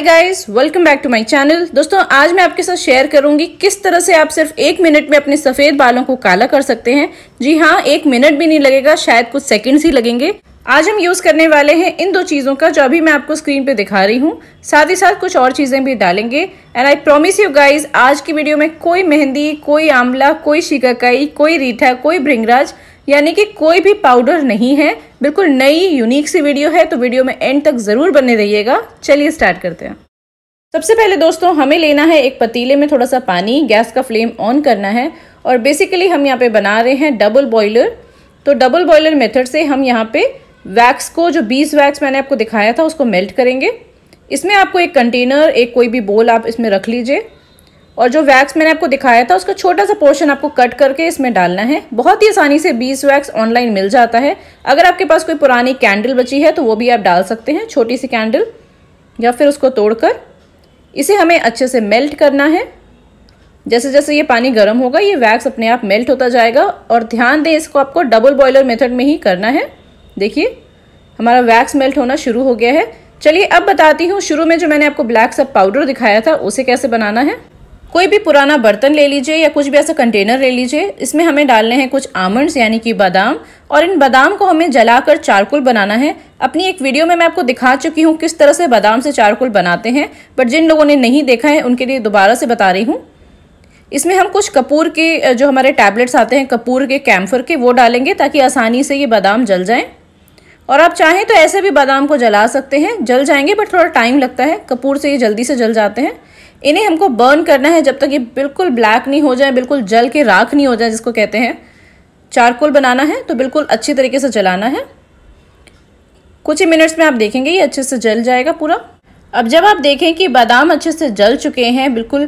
hi guys welcome back to my channel दोस्तों आज मैं आपके साथ शेयर करूंगी किस तरह से आप सिर्फ एक मिनट में अपने सफ़ेद बालों को काला कर सकते हैं जी हाँ एक मिनट भी नहीं लगेगा शायद कुछ सेकंड्स ही लगेंगे आज हम यूज़ करने वाले हैं इन दो चीज़ों का जो अभी मैं आपको स्क्रीन पे दिखा रही हूँ साथ ही साथ कुछ और चीज़ें भी डालेंगे and I promise you guys आज की वीडियो में कोई मेहंदी कोई आंवला कोई शिकाकाई कोई रीठा कोई भृंगराज यानी कि कोई भी पाउडर नहीं है बिल्कुल नई यूनिक सी वीडियो है तो वीडियो में एंड तक ज़रूर बने रहिएगा चलिए स्टार्ट करते हैं सबसे पहले दोस्तों हमें लेना है एक पतीले में थोड़ा सा पानी गैस का फ्लेम ऑन करना है और बेसिकली हम यहाँ पे बना रहे हैं डबल बॉयलर तो डबल बॉयलर मेथड से हम यहाँ पे वैक्स को जो बीस वैक्स मैंने आपको दिखाया था उसको मेल्ट करेंगे इसमें आपको एक कंटेनर एक कोई भी बोल आप इसमें रख लीजिए और जो वैक्स मैंने आपको दिखाया था उसका छोटा सा पोर्शन आपको कट करके इसमें डालना है बहुत ही आसानी से बीस वैक्स ऑनलाइन मिल जाता है अगर आपके पास कोई पुरानी कैंडल बची है तो वो भी आप डाल सकते हैं छोटी सी कैंडल या फिर उसको तोड़कर इसे हमें अच्छे से मेल्ट करना है जैसे जैसे ये पानी गर्म होगा ये वैक्स अपने आप मेल्ट होता जाएगा और ध्यान दें इसको आपको डबल बॉयलर मेथड में ही करना है देखिए हमारा वैक्स मेल्ट होना शुरू हो गया है चलिए अब बताती हूँ शुरू में जो मैंने आपको ब्लैक सब पाउडर दिखाया था उसे कैसे बनाना है कोई भी पुराना बर्तन ले लीजिए या कुछ भी ऐसा कंटेनर ले लीजिए इसमें हमें डालने हैं कुछ आमंड्स यानी कि बादाम और इन बादाम को हमें जलाकर चारकुल बनाना है अपनी एक वीडियो में मैं आपको दिखा चुकी हूँ किस तरह से बादाम से चारकुल बनाते हैं बट जिन लोगों ने नहीं देखा है उनके लिए दोबारा से बता रही हूँ इसमें हम कुछ कपूर के जो हमारे टैबलेट्स आते हैं कपूर के कैम्फर के वो डालेंगे ताकि आसानी से ये बादाम जल जाएँ और आप चाहें तो ऐसे भी बादाम को जला सकते हैं जल जाएंगे बट थोड़ा टाइम लगता है कपूर से ये जल्दी से जल जाते हैं इन्हें हमको बर्न करना है जब तक ये बिल्कुल ब्लैक नहीं हो जाए बिल्कुल जल के राख नहीं हो जाए जिसको कहते हैं चारकोल बनाना है तो बिल्कुल अच्छी तरीके से जलाना है कुछ ही मिनट्स में आप देखेंगे ये अच्छे से जल जाएगा पूरा अब जब आप देखें कि बादाम अच्छे से जल चुके हैं बिल्कुल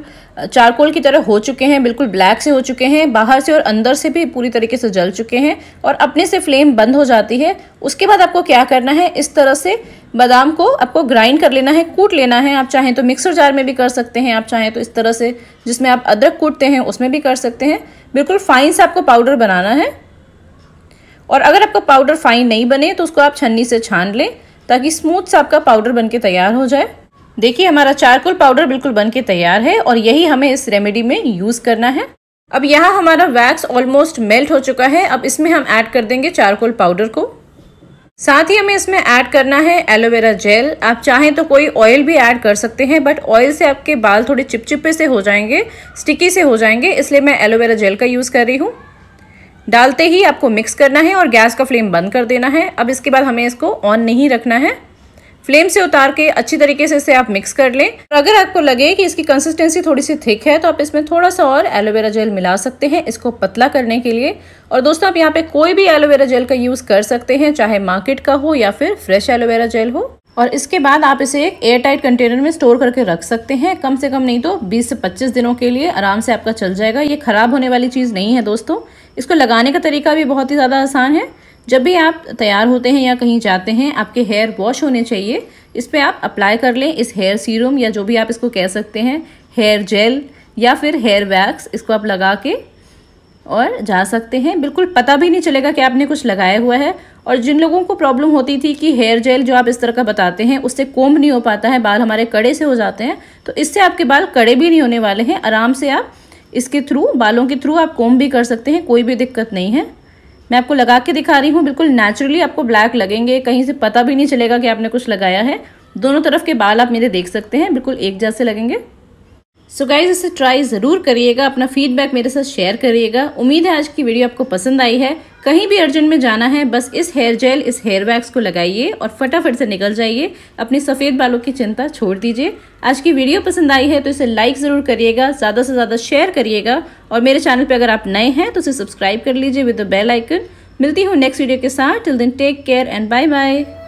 चारकोल की तरह हो चुके हैं बिल्कुल ब्लैक से हो चुके हैं बाहर से और अंदर से भी पूरी तरीके से जल चुके हैं और अपने से फ्लेम बंद हो जाती है उसके बाद आपको क्या करना है इस तरह से बादाम को आपको ग्राइंड कर लेना है कूट लेना है आप चाहें तो मिक्सर जार में भी कर सकते हैं आप चाहें तो इस तरह से जिसमें आप अदरक कूटते हैं उसमें भी कर सकते हैं बिल्कुल फाइन से आपको पाउडर बनाना है और अगर आपका पाउडर फाइन नहीं बने तो उसको आप छन्नी से छान लें ताकि स्मूथ सा आपका पाउडर बनके तैयार हो जाए देखिए हमारा चारकोल पाउडर बिल्कुल बन के तैयार है और यही हमें इस रेमेडी में यूज़ करना है अब यहाँ हमारा वैक्स ऑलमोस्ट मेल्ट हो चुका है अब इसमें हम ऐड कर देंगे चारकोल पाउडर को साथ ही हमें इसमें ऐड करना है एलोवेरा जेल आप चाहें तो कोई ऑयल भी ऐड कर सकते हैं बट ऑयल से आपके बाल थोड़े चिपचिपे से हो जाएंगे स्टिकी से हो जाएंगे इसलिए मैं एलोवेरा जेल का यूज़ कर रही हूँ डालते ही आपको मिक्स करना है और गैस का फ्लेम बंद कर देना है अब इसके बाद हमें इसको ऑन नहीं रखना है फ्लेम से उतार के अच्छी तरीके से इसे आप मिक्स कर लें और अगर आपको लगे कि इसकी कंसिस्टेंसी थोड़ी सी थिक है तो आप इसमें थोड़ा सा और एलोवेरा जेल मिला सकते हैं इसको पतला करने के लिए और दोस्तों आप यहाँ पे कोई भी एलोवेरा जेल का यूज़ कर सकते हैं चाहे मार्केट का हो या फिर फ्रेश एलोवेरा जेल हो और इसके बाद आप इसे एक एयर टाइट कंटेनर में स्टोर करके रख सकते हैं कम से कम नहीं तो 20 से 25 दिनों के लिए आराम से आपका चल जाएगा ये खराब होने वाली चीज़ नहीं है दोस्तों इसको लगाने का तरीका भी बहुत ही ज़्यादा आसान है जब भी आप तैयार होते हैं या कहीं जाते हैं आपके हेयर वॉश होने चाहिए इस पर आप अप्लाई कर लें इस हेयर सीरम या जो भी आप इसको कह सकते हैं हेयर जेल या फिर हेयर वैक्स इसको आप लगा के और जा सकते हैं बिल्कुल पता भी नहीं चलेगा कि आपने कुछ लगाया हुआ है और जिन लोगों को प्रॉब्लम होती थी कि हेयर जेल जो आप इस तरह का बताते हैं उससे कोम्ब नहीं हो पाता है बाल हमारे कड़े से हो जाते हैं तो इससे आपके बाल कड़े भी नहीं होने वाले हैं आराम से आप इसके थ्रू बालों के थ्रू आप कोम्ब भी कर सकते हैं कोई भी दिक्कत नहीं है मैं आपको लगा के दिखा रही हूँ बिल्कुल नेचुरली आपको ब्लैक लगेंगे कहीं से पता भी नहीं चलेगा कि आपने कुछ लगाया है दोनों तरफ के बाल आप मेरे देख सकते हैं बिल्कुल एक जैसे लगेंगे सो गाइज इसे ट्राई ज़रूर करिएगा अपना फीडबैक मेरे साथ शेयर करिएगा उम्मीद है आज की वीडियो आपको पसंद आई है कहीं भी अर्जेंट में जाना है बस इस हेयर जेल इस हेयर वैक्स को लगाइए और फटाफट से निकल जाइए अपने सफ़ेद बालों की चिंता छोड़ दीजिए आज की वीडियो पसंद आई है तो इसे लाइक ज़रूर करिएगा ज़्यादा से ज़्यादा शेयर करिएगा और मेरे चैनल पर अगर आप नए हैं तो इसे सब्सक्राइब कर लीजिए विद द बेल आइकन मिलती हूँ नेक्स्ट वीडियो के साथ till then take care and bye bye